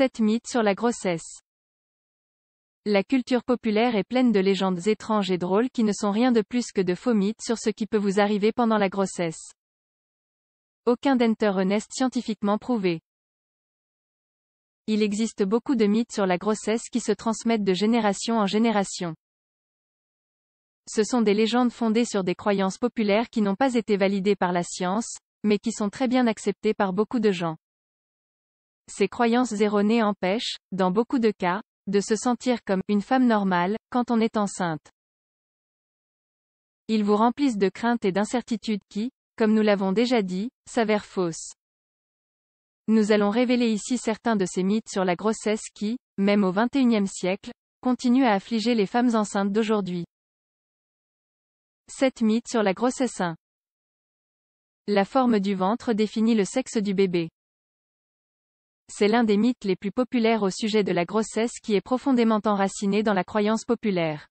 7 mythes sur la grossesse. La culture populaire est pleine de légendes étranges et drôles qui ne sont rien de plus que de faux mythes sur ce qui peut vous arriver pendant la grossesse. Aucun d'enter n'est scientifiquement prouvé. Il existe beaucoup de mythes sur la grossesse qui se transmettent de génération en génération. Ce sont des légendes fondées sur des croyances populaires qui n'ont pas été validées par la science, mais qui sont très bien acceptées par beaucoup de gens. Ces croyances erronées empêchent, dans beaucoup de cas, de se sentir comme une femme normale quand on est enceinte. Ils vous remplissent de craintes et d'incertitudes qui, comme nous l'avons déjà dit, s'avèrent fausses. Nous allons révéler ici certains de ces mythes sur la grossesse qui, même au XXIe siècle, continuent à affliger les femmes enceintes d'aujourd'hui. 7 mythes sur la grossesse 1. La forme du ventre définit le sexe du bébé c'est l'un des mythes les plus populaires au sujet de la grossesse qui est profondément enraciné dans la croyance populaire.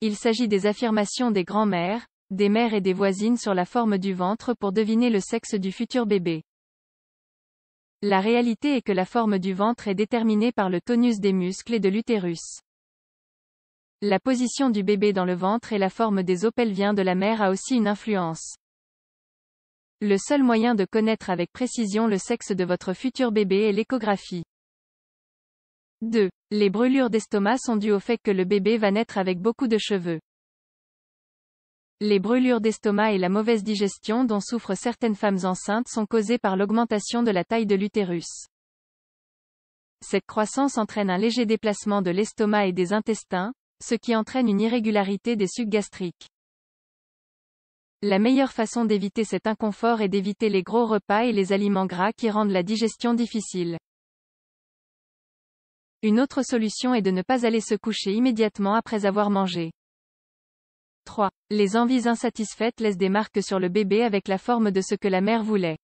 Il s'agit des affirmations des grands-mères, des mères et des voisines sur la forme du ventre pour deviner le sexe du futur bébé. La réalité est que la forme du ventre est déterminée par le tonus des muscles et de l'utérus. La position du bébé dans le ventre et la forme des opelviens de la mère a aussi une influence. Le seul moyen de connaître avec précision le sexe de votre futur bébé est l'échographie. 2. Les brûlures d'estomac sont dues au fait que le bébé va naître avec beaucoup de cheveux. Les brûlures d'estomac et la mauvaise digestion dont souffrent certaines femmes enceintes sont causées par l'augmentation de la taille de l'utérus. Cette croissance entraîne un léger déplacement de l'estomac et des intestins, ce qui entraîne une irrégularité des sucs gastriques. La meilleure façon d'éviter cet inconfort est d'éviter les gros repas et les aliments gras qui rendent la digestion difficile. Une autre solution est de ne pas aller se coucher immédiatement après avoir mangé. 3. Les envies insatisfaites laissent des marques sur le bébé avec la forme de ce que la mère voulait.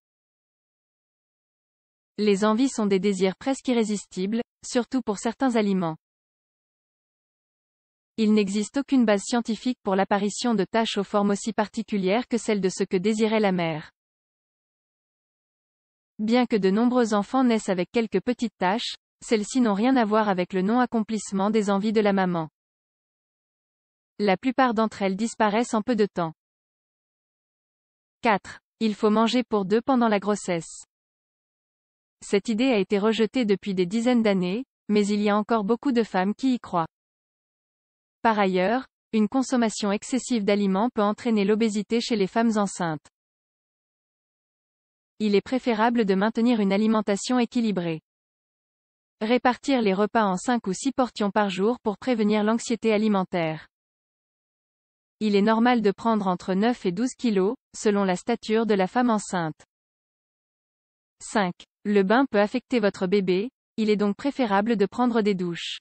Les envies sont des désirs presque irrésistibles, surtout pour certains aliments. Il n'existe aucune base scientifique pour l'apparition de taches aux formes aussi particulières que celles de ce que désirait la mère. Bien que de nombreux enfants naissent avec quelques petites taches, celles-ci n'ont rien à voir avec le non-accomplissement des envies de la maman. La plupart d'entre elles disparaissent en peu de temps. 4. Il faut manger pour deux pendant la grossesse. Cette idée a été rejetée depuis des dizaines d'années, mais il y a encore beaucoup de femmes qui y croient. Par ailleurs, une consommation excessive d'aliments peut entraîner l'obésité chez les femmes enceintes. Il est préférable de maintenir une alimentation équilibrée. Répartir les repas en 5 ou 6 portions par jour pour prévenir l'anxiété alimentaire. Il est normal de prendre entre 9 et 12 kilos, selon la stature de la femme enceinte. 5. Le bain peut affecter votre bébé, il est donc préférable de prendre des douches.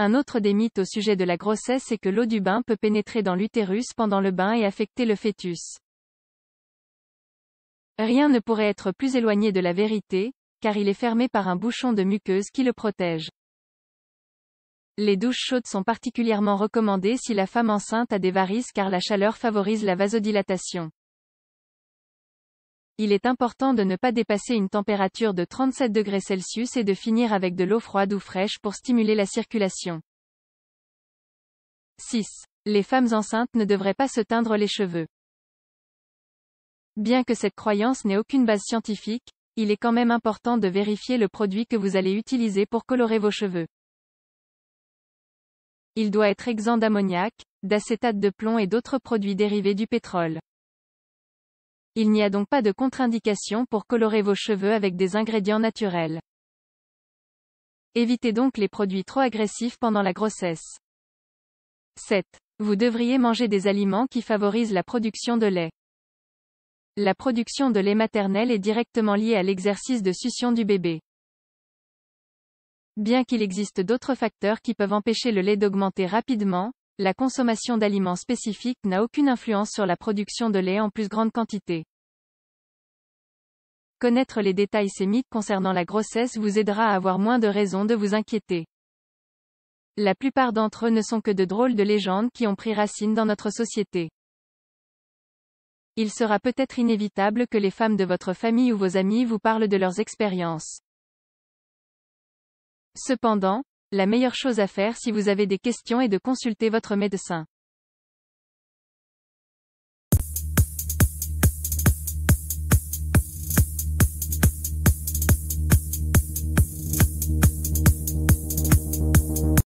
Un autre des mythes au sujet de la grossesse est que l'eau du bain peut pénétrer dans l'utérus pendant le bain et affecter le fœtus. Rien ne pourrait être plus éloigné de la vérité, car il est fermé par un bouchon de muqueuse qui le protège. Les douches chaudes sont particulièrement recommandées si la femme enceinte a des varices car la chaleur favorise la vasodilatation. Il est important de ne pas dépasser une température de 37 degrés Celsius et de finir avec de l'eau froide ou fraîche pour stimuler la circulation. 6. Les femmes enceintes ne devraient pas se teindre les cheveux. Bien que cette croyance n'ait aucune base scientifique, il est quand même important de vérifier le produit que vous allez utiliser pour colorer vos cheveux. Il doit être exempt d'ammoniac, d'acétate de plomb et d'autres produits dérivés du pétrole. Il n'y a donc pas de contre-indication pour colorer vos cheveux avec des ingrédients naturels. Évitez donc les produits trop agressifs pendant la grossesse. 7. Vous devriez manger des aliments qui favorisent la production de lait. La production de lait maternel est directement liée à l'exercice de succion du bébé. Bien qu'il existe d'autres facteurs qui peuvent empêcher le lait d'augmenter rapidement, la consommation d'aliments spécifiques n'a aucune influence sur la production de lait en plus grande quantité. Connaître les détails sémiques concernant la grossesse vous aidera à avoir moins de raisons de vous inquiéter. La plupart d'entre eux ne sont que de drôles de légendes qui ont pris racine dans notre société. Il sera peut-être inévitable que les femmes de votre famille ou vos amis vous parlent de leurs expériences. Cependant, la meilleure chose à faire si vous avez des questions est de consulter votre médecin.